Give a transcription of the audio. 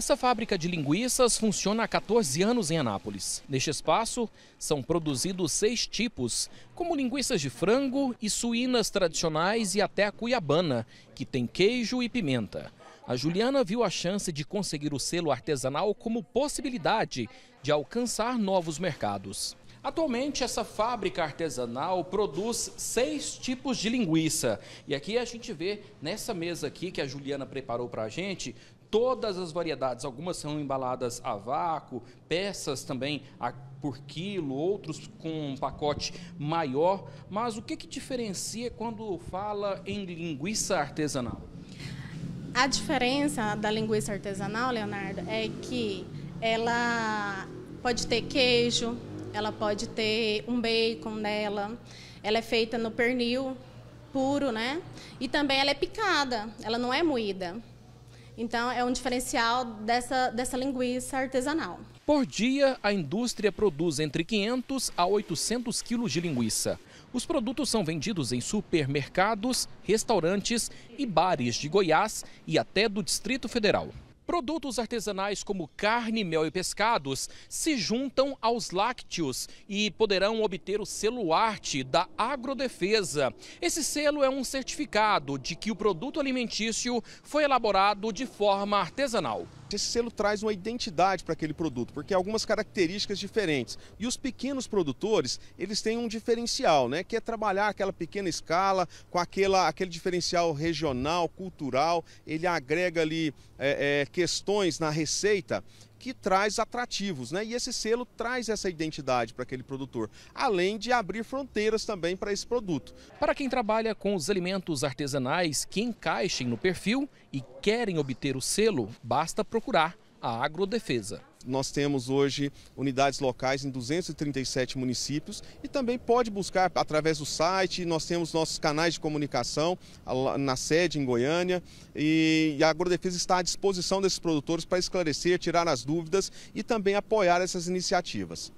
Essa fábrica de linguiças funciona há 14 anos em Anápolis. Neste espaço, são produzidos seis tipos, como linguiças de frango e suínas tradicionais e até a cuiabana, que tem queijo e pimenta. A Juliana viu a chance de conseguir o selo artesanal como possibilidade de alcançar novos mercados. Atualmente, essa fábrica artesanal produz seis tipos de linguiça. E aqui a gente vê nessa mesa aqui que a Juliana preparou para a gente todas as variedades. Algumas são embaladas a vácuo, peças também a por quilo, outros com um pacote maior. Mas o que, que diferencia quando fala em linguiça artesanal? A diferença da linguiça artesanal, Leonardo, é que ela pode ter queijo, ela pode ter um bacon nela, ela é feita no pernil puro, né? E também ela é picada, ela não é moída. Então, é um diferencial dessa, dessa linguiça artesanal. Por dia, a indústria produz entre 500 a 800 quilos de linguiça. Os produtos são vendidos em supermercados, restaurantes e bares de Goiás e até do Distrito Federal. Produtos artesanais como carne, mel e pescados se juntam aos lácteos e poderão obter o selo arte da Agrodefesa. Esse selo é um certificado de que o produto alimentício foi elaborado de forma artesanal. Esse selo traz uma identidade para aquele produto, porque algumas características diferentes. E os pequenos produtores, eles têm um diferencial, né? Que é trabalhar aquela pequena escala, com aquela, aquele diferencial regional, cultural, ele agrega ali é, é, questões na receita que traz atrativos, né? E esse selo traz essa identidade para aquele produtor, além de abrir fronteiras também para esse produto. Para quem trabalha com os alimentos artesanais que encaixem no perfil e querem obter o selo, basta procurar a Agrodefesa. Nós temos hoje unidades locais em 237 municípios e também pode buscar através do site. Nós temos nossos canais de comunicação na sede em Goiânia e a Agrodefesa está à disposição desses produtores para esclarecer, tirar as dúvidas e também apoiar essas iniciativas.